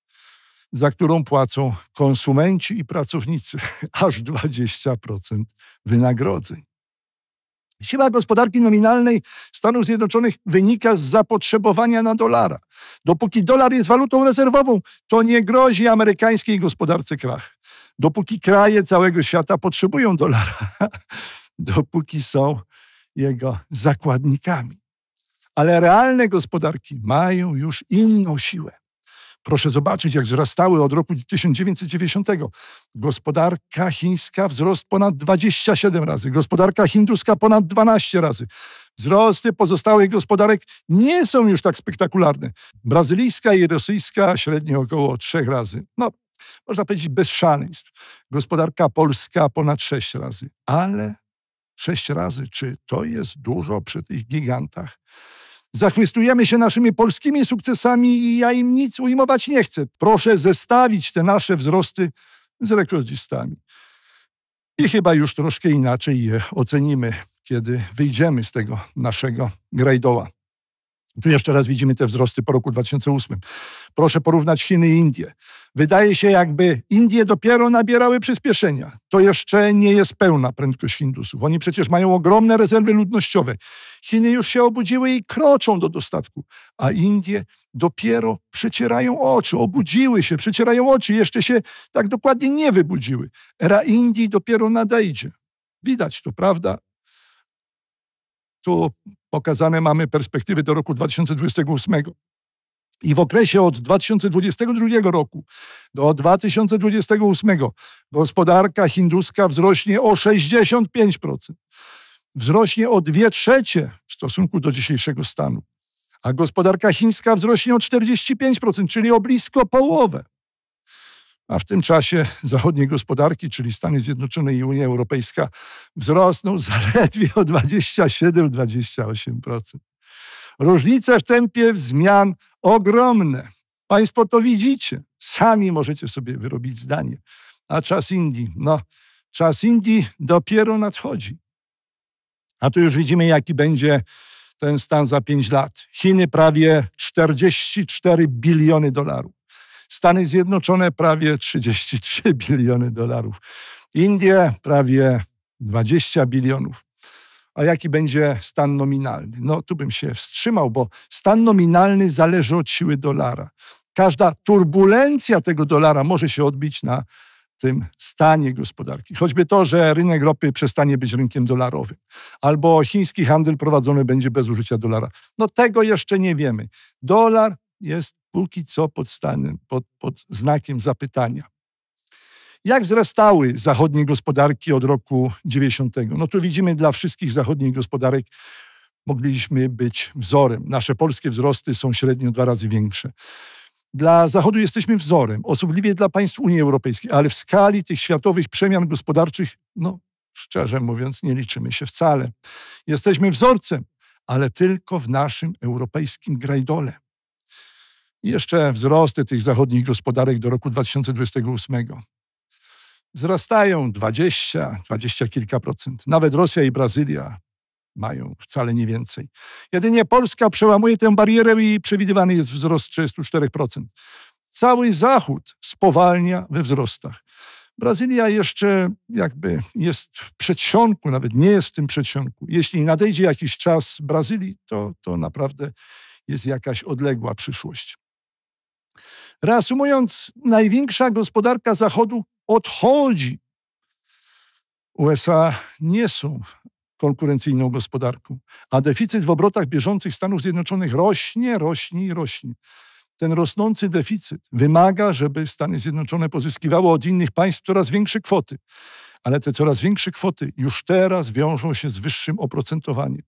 za którą płacą konsumenci i pracownicy aż 20% wynagrodzeń. Siła gospodarki nominalnej Stanów Zjednoczonych wynika z zapotrzebowania na dolara. Dopóki dolar jest walutą rezerwową, to nie grozi amerykańskiej gospodarce krach. Dopóki kraje całego świata potrzebują dolara, dopóki są jego zakładnikami. Ale realne gospodarki mają już inną siłę. Proszę zobaczyć, jak wzrastały od roku 1990. Gospodarka chińska wzrost ponad 27 razy, gospodarka hinduska ponad 12 razy. Wzrosty pozostałych gospodarek nie są już tak spektakularne. Brazylijska i rosyjska średnio około 3 razy. No, można powiedzieć bez szaleństw. Gospodarka polska ponad 6 razy. Ale 6 razy, czy to jest dużo przy tych gigantach? Zachwystujemy się naszymi polskimi sukcesami i ja im nic ujmować nie chcę. Proszę zestawić te nasze wzrosty z rekordzistami. I chyba już troszkę inaczej je ocenimy, kiedy wyjdziemy z tego naszego grajdoła. Tu jeszcze raz widzimy te wzrosty po roku 2008. Proszę porównać Chiny i Indie. Wydaje się, jakby Indie dopiero nabierały przyspieszenia. To jeszcze nie jest pełna prędkość Indusów. Oni przecież mają ogromne rezerwy ludnościowe. Chiny już się obudziły i kroczą do dostatku, a Indie dopiero przecierają oczy, obudziły się, przecierają oczy, jeszcze się tak dokładnie nie wybudziły. Era Indii dopiero nadejdzie. Widać to, prawda? To Pokazane mamy perspektywy do roku 2028. I w okresie od 2022 roku do 2028 gospodarka hinduska wzrośnie o 65%. Wzrośnie o 2 trzecie w stosunku do dzisiejszego stanu. A gospodarka chińska wzrośnie o 45%, czyli o blisko połowę a w tym czasie zachodnie gospodarki, czyli Stany Zjednoczone i Unia Europejska, wzrosną zaledwie o 27-28%. Różnice w tempie zmian ogromne. Państwo to widzicie. Sami możecie sobie wyrobić zdanie. A czas Indii, no, czas Indii dopiero nadchodzi. A tu już widzimy, jaki będzie ten stan za 5 lat. Chiny prawie 44 biliony dolarów. Stany Zjednoczone prawie 33 biliony dolarów, Indie prawie 20 bilionów. A jaki będzie stan nominalny? No tu bym się wstrzymał, bo stan nominalny zależy od siły dolara. Każda turbulencja tego dolara może się odbić na tym stanie gospodarki. Choćby to, że rynek ropy przestanie być rynkiem dolarowym, albo chiński handel prowadzony będzie bez użycia dolara. No tego jeszcze nie wiemy. Dolar jest póki co pod, stanem, pod, pod znakiem zapytania. Jak wzrastały zachodnie gospodarki od roku 90? No tu widzimy dla wszystkich zachodnich gospodarek mogliśmy być wzorem. Nasze polskie wzrosty są średnio dwa razy większe. Dla Zachodu jesteśmy wzorem, osobliwie dla państw Unii Europejskiej, ale w skali tych światowych przemian gospodarczych, no szczerze mówiąc, nie liczymy się wcale. Jesteśmy wzorcem, ale tylko w naszym europejskim grajdole i jeszcze wzrosty tych zachodnich gospodarek do roku 2028. Wzrastają 20, 20 kilka procent. Nawet Rosja i Brazylia mają wcale nie więcej. Jedynie Polska przełamuje tę barierę i przewidywany jest wzrost 34%. Cały Zachód spowalnia we wzrostach. Brazylia jeszcze jakby jest w przedsionku, nawet nie jest w tym przedsionku. Jeśli nadejdzie jakiś czas Brazylii, to, to naprawdę jest jakaś odległa przyszłość. Reasumując, największa gospodarka Zachodu odchodzi. USA nie są konkurencyjną gospodarką, a deficyt w obrotach bieżących Stanów Zjednoczonych rośnie, rośnie i rośnie. Ten rosnący deficyt wymaga, żeby Stany Zjednoczone pozyskiwały od innych państw coraz większe kwoty, ale te coraz większe kwoty już teraz wiążą się z wyższym oprocentowaniem.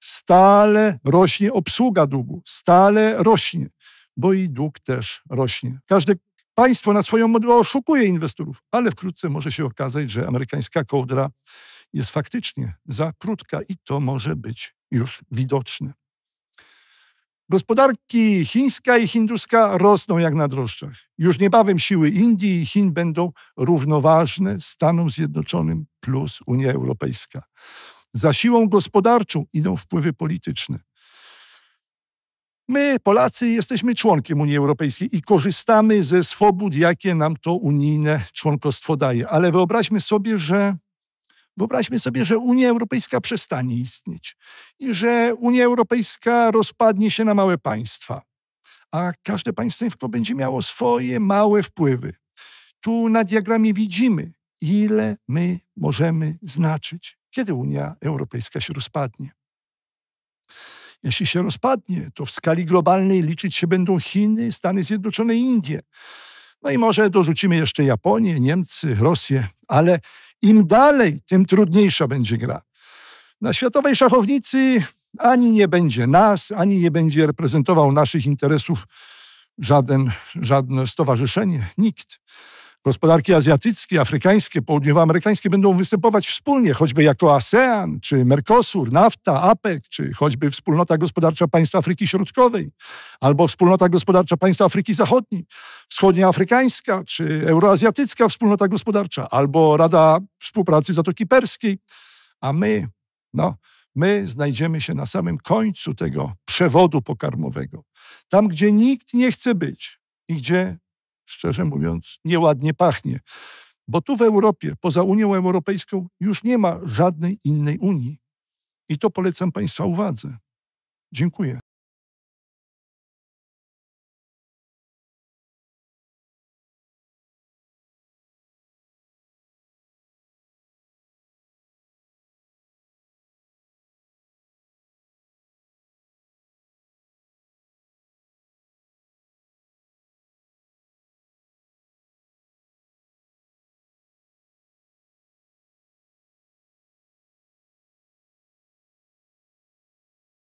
Stale rośnie obsługa długu, stale rośnie bo i dług też rośnie. Każde państwo na swoją modłę oszukuje inwestorów, ale wkrótce może się okazać, że amerykańska kołdra jest faktycznie za krótka i to może być już widoczne. Gospodarki chińska i hinduska rosną jak na drożdżach. Już niebawem siły Indii i Chin będą równoważne Stanom Zjednoczonym plus Unia Europejska. Za siłą gospodarczą idą wpływy polityczne. My, Polacy, jesteśmy członkiem Unii Europejskiej i korzystamy ze swobód, jakie nam to unijne członkostwo daje. Ale wyobraźmy sobie, że Wyobraźmy sobie, że Unia Europejska przestanie istnieć i że Unia Europejska rozpadnie się na małe państwa, a każde państwo będzie miało swoje małe wpływy. Tu na diagramie widzimy, ile my możemy znaczyć, kiedy Unia Europejska się rozpadnie. Jeśli się rozpadnie, to w skali globalnej liczyć się będą Chiny, Stany Zjednoczone i Indie. No i może dorzucimy jeszcze Japonię, Niemcy, Rosję, ale im dalej, tym trudniejsza będzie gra. Na światowej szachownicy ani nie będzie nas, ani nie będzie reprezentował naszych interesów żaden, żadne stowarzyszenie, nikt. Gospodarki azjatyckie, afrykańskie, południowoamerykańskie będą występować wspólnie, choćby jako ASEAN, czy Mercosur, NAFTA, APEC, czy choćby Wspólnota Gospodarcza Państw Afryki Środkowej, albo Wspólnota Gospodarcza Państw Afryki Zachodniej, Wschodnioafrykańska, czy Euroazjatycka Wspólnota Gospodarcza, albo Rada Współpracy Zatoki Perskiej. A my, no, my znajdziemy się na samym końcu tego przewodu pokarmowego. Tam, gdzie nikt nie chce być i gdzie szczerze mówiąc, nieładnie pachnie. Bo tu w Europie, poza Unią Europejską, już nie ma żadnej innej Unii. I to polecam Państwa uwadze. Dziękuję.